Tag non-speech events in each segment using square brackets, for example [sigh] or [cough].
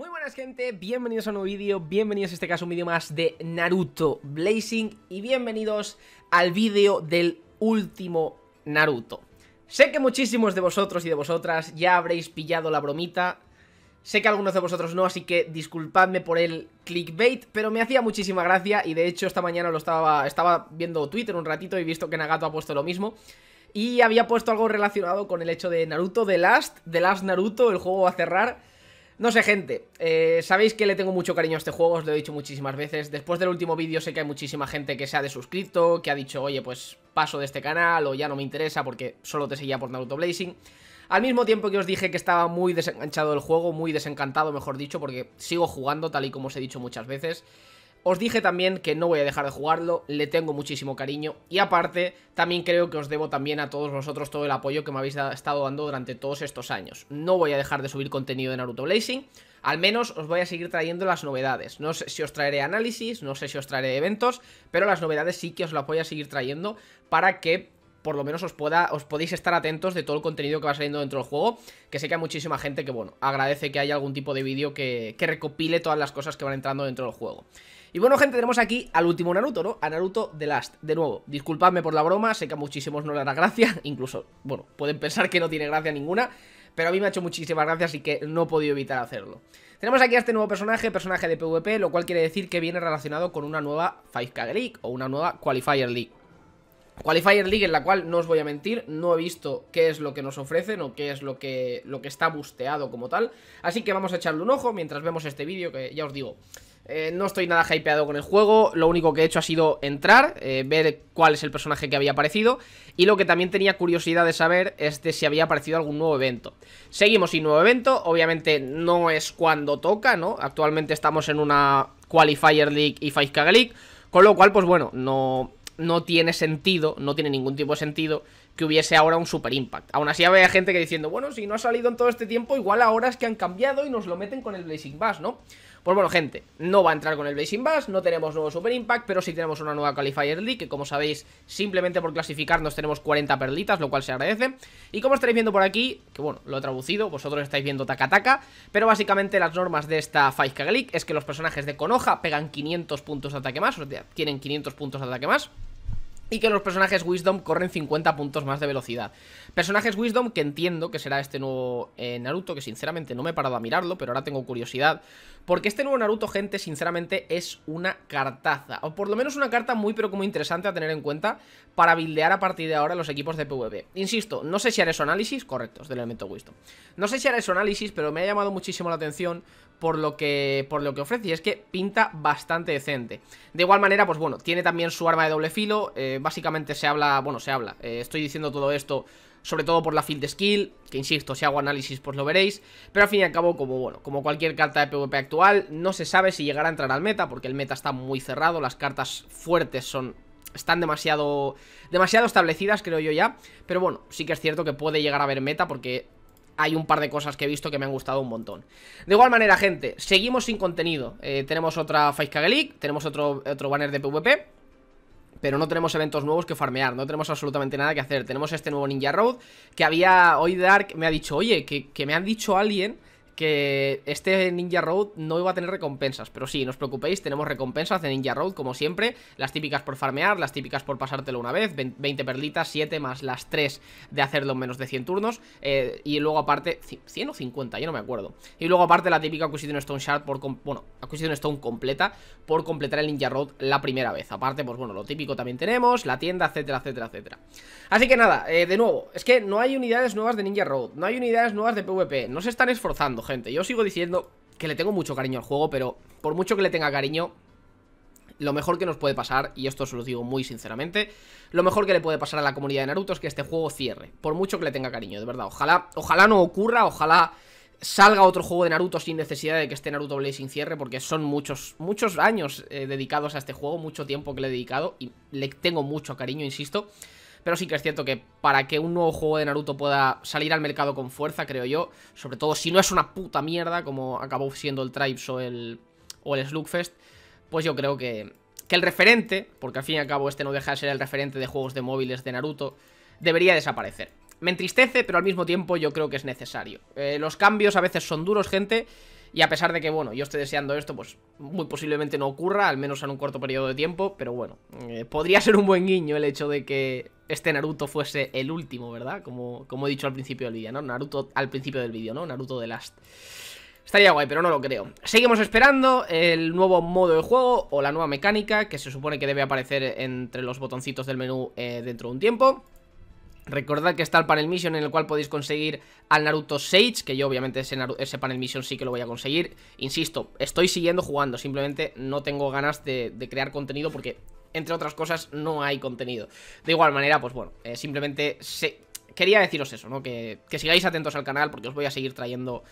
Muy buenas gente, bienvenidos a un nuevo vídeo, bienvenidos en este caso un vídeo más de Naruto Blazing y bienvenidos al vídeo del último Naruto. Sé que muchísimos de vosotros y de vosotras ya habréis pillado la bromita, sé que algunos de vosotros no, así que disculpadme por el clickbait, pero me hacía muchísima gracia y de hecho esta mañana lo estaba, estaba viendo Twitter un ratito y he visto que Nagato ha puesto lo mismo. Y había puesto algo relacionado con el hecho de Naruto The Last, The Last Naruto, el juego va a cerrar no sé, gente, eh, sabéis que le tengo mucho cariño a este juego, os lo he dicho muchísimas veces. Después del último vídeo sé que hay muchísima gente que se ha desuscrito, que ha dicho, oye, pues paso de este canal o ya no me interesa porque solo te seguía por Naruto Blazing. Al mismo tiempo que os dije que estaba muy desenganchado del juego, muy desencantado, mejor dicho, porque sigo jugando tal y como os he dicho muchas veces. Os dije también que no voy a dejar de jugarlo, le tengo muchísimo cariño y aparte también creo que os debo también a todos vosotros todo el apoyo que me habéis estado dando durante todos estos años. No voy a dejar de subir contenido de Naruto Blazing, al menos os voy a seguir trayendo las novedades. No sé si os traeré análisis, no sé si os traeré eventos, pero las novedades sí que os las voy a seguir trayendo para que por lo menos os, pueda, os podéis estar atentos de todo el contenido que va saliendo dentro del juego, que sé que hay muchísima gente que, bueno, agradece que haya algún tipo de vídeo que, que recopile todas las cosas que van entrando dentro del juego. Y bueno, gente, tenemos aquí al último Naruto, ¿no? A Naruto The Last, de nuevo. Disculpadme por la broma, sé que a muchísimos no le hará gracia, [laughs] incluso, bueno, pueden pensar que no tiene gracia ninguna, pero a mí me ha hecho muchísimas gracias y que no he podido evitar hacerlo. Tenemos aquí a este nuevo personaje, personaje de PvP, lo cual quiere decir que viene relacionado con una nueva 5K League o una nueva Qualifier League. Qualifier League en la cual no os voy a mentir, no he visto qué es lo que nos ofrecen o qué es lo que, lo que está busteado como tal. Así que vamos a echarle un ojo mientras vemos este vídeo que ya os digo, eh, no estoy nada hypeado con el juego, lo único que he hecho ha sido entrar, eh, ver cuál es el personaje que había aparecido y lo que también tenía curiosidad de saber es de si había aparecido algún nuevo evento. Seguimos sin nuevo evento, obviamente no es cuando toca, ¿no? Actualmente estamos en una Qualifier League y 5K League, con lo cual pues bueno, no no tiene sentido, no tiene ningún tipo de sentido que hubiese ahora un Super Impact. Aún así había gente que diciendo, bueno, si no ha salido en todo este tiempo, igual ahora es que han cambiado y nos lo meten con el Blazing Bass, ¿no? Pues bueno, gente, no va a entrar con el Blazing Bass, no tenemos nuevo Super Impact, pero sí tenemos una nueva Qualifier League, que como sabéis, simplemente por clasificarnos tenemos 40 perlitas, lo cual se agradece. Y como estaréis viendo por aquí, que bueno, lo he traducido, vosotros estáis viendo taca taca, pero básicamente las normas de esta Five League es que los personajes de Konoha pegan 500 puntos de ataque más, o sea, tienen 500 puntos de ataque más y que los personajes Wisdom corren 50 puntos más de velocidad. Personajes Wisdom que entiendo que será este nuevo eh, Naruto, que sinceramente no me he parado a mirarlo, pero ahora tengo curiosidad. Porque este nuevo Naruto, gente, sinceramente es una cartaza. O por lo menos una carta muy pero como interesante a tener en cuenta para buildear a partir de ahora los equipos de PvP. Insisto, no sé si haré su análisis, Correcto, es del elemento Wisdom. No sé si haré su análisis, pero me ha llamado muchísimo la atención por lo que, por lo que ofrece. Y es que pinta bastante decente. De igual manera, pues bueno, tiene también su arma de doble filo. Eh, básicamente se habla, bueno, se habla, eh, estoy diciendo todo esto sobre todo por la field skill, que insisto, si hago análisis pues lo veréis, pero al fin y al cabo como bueno, como cualquier carta de PvP actual, no se sabe si llegará a entrar al meta porque el meta está muy cerrado, las cartas fuertes son están demasiado demasiado establecidas, creo yo ya, pero bueno, sí que es cierto que puede llegar a haber meta porque hay un par de cosas que he visto que me han gustado un montón. De igual manera, gente, seguimos sin contenido. Eh, tenemos otra Facecake tenemos otro, otro banner de PvP, pero no tenemos eventos nuevos que farmear, no tenemos absolutamente nada que hacer. Tenemos este nuevo Ninja Road, que había hoy Dark me ha dicho, oye, que, que me han dicho alguien que este Ninja Road no iba a tener recompensas, pero sí, no os preocupéis, tenemos recompensas de Ninja Road como siempre, las típicas por farmear, las típicas por pasártelo una vez, 20 perlitas, 7 más las 3 de hacerlo en menos de 100 turnos, eh, y luego aparte, 100 o 50, yo no me acuerdo, y luego aparte la típica Acquisition Stone Shard por, bueno, Acquisition Stone completa por completar el Ninja Road la primera vez, aparte pues bueno, lo típico también tenemos, la tienda, etcétera, etcétera, etcétera. Así que nada, eh, de nuevo, es que no hay unidades nuevas de Ninja Road, no hay unidades nuevas de PvP, no se están esforzando, yo sigo diciendo que le tengo mucho cariño al juego, pero por mucho que le tenga cariño, lo mejor que nos puede pasar, y esto se lo digo muy sinceramente, lo mejor que le puede pasar a la comunidad de Naruto es que este juego cierre, por mucho que le tenga cariño, de verdad. Ojalá, ojalá no ocurra, ojalá salga otro juego de Naruto sin necesidad de que esté Naruto Blazing cierre, porque son muchos, muchos años eh, dedicados a este juego, mucho tiempo que le he dedicado, y le tengo mucho cariño, insisto. Pero sí que es cierto que para que un nuevo juego de Naruto pueda salir al mercado con fuerza, creo yo, sobre todo si no es una puta mierda como acabó siendo el Tribes o el, o el Slugfest, pues yo creo que, que el referente, porque al fin y al cabo este no deja de ser el referente de juegos de móviles de Naruto, debería desaparecer. Me entristece, pero al mismo tiempo yo creo que es necesario. Eh, los cambios a veces son duros, gente, y a pesar de que, bueno, yo esté deseando esto, pues muy posiblemente no ocurra, al menos en un corto periodo de tiempo, pero bueno, eh, podría ser un buen guiño el hecho de que este Naruto fuese el último, ¿verdad? Como, como he dicho al principio del día, ¿no? Naruto al principio del vídeo, ¿no? Naruto de Last. Estaría guay, pero no lo creo. Seguimos esperando el nuevo modo de juego o la nueva mecánica que se supone que debe aparecer entre los botoncitos del menú eh, dentro de un tiempo. Recordad que está el panel mission en el cual podéis conseguir al Naruto Sage, que yo obviamente ese, panel mission sí que lo voy a conseguir. Insisto, estoy siguiendo jugando, simplemente no tengo ganas de, crear contenido porque, entre otras cosas, no hay contenido. De igual manera, pues bueno, eh, simplemente quería deciros eso, ¿no? Que, sigáis atentos al canal porque os voy a seguir trayendo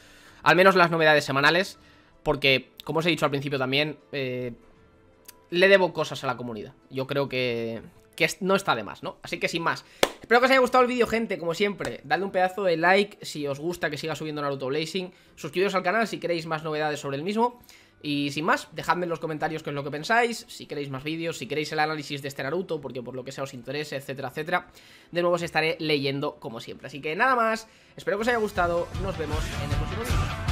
al menos las novedades semanales, porque, como os he dicho al principio también, eh, le debo cosas a la comunidad. Yo creo que, que no está de más, ¿no? Así que sin más. Espero que os haya gustado el vídeo, gente, como siempre. Dadle un pedazo de like si os gusta que siga subiendo Naruto Blazing. Suscribiros al canal si queréis más novedades sobre el mismo. Y sin más, dejadme en los comentarios qué es lo que pensáis, si queréis más vídeos, si queréis el análisis de este Naruto, porque por lo que sea os interese, etcétera, etcétera. De nuevo os estaré leyendo como siempre. Así que nada más, espero que os haya gustado, nos vemos en el próximo vídeo.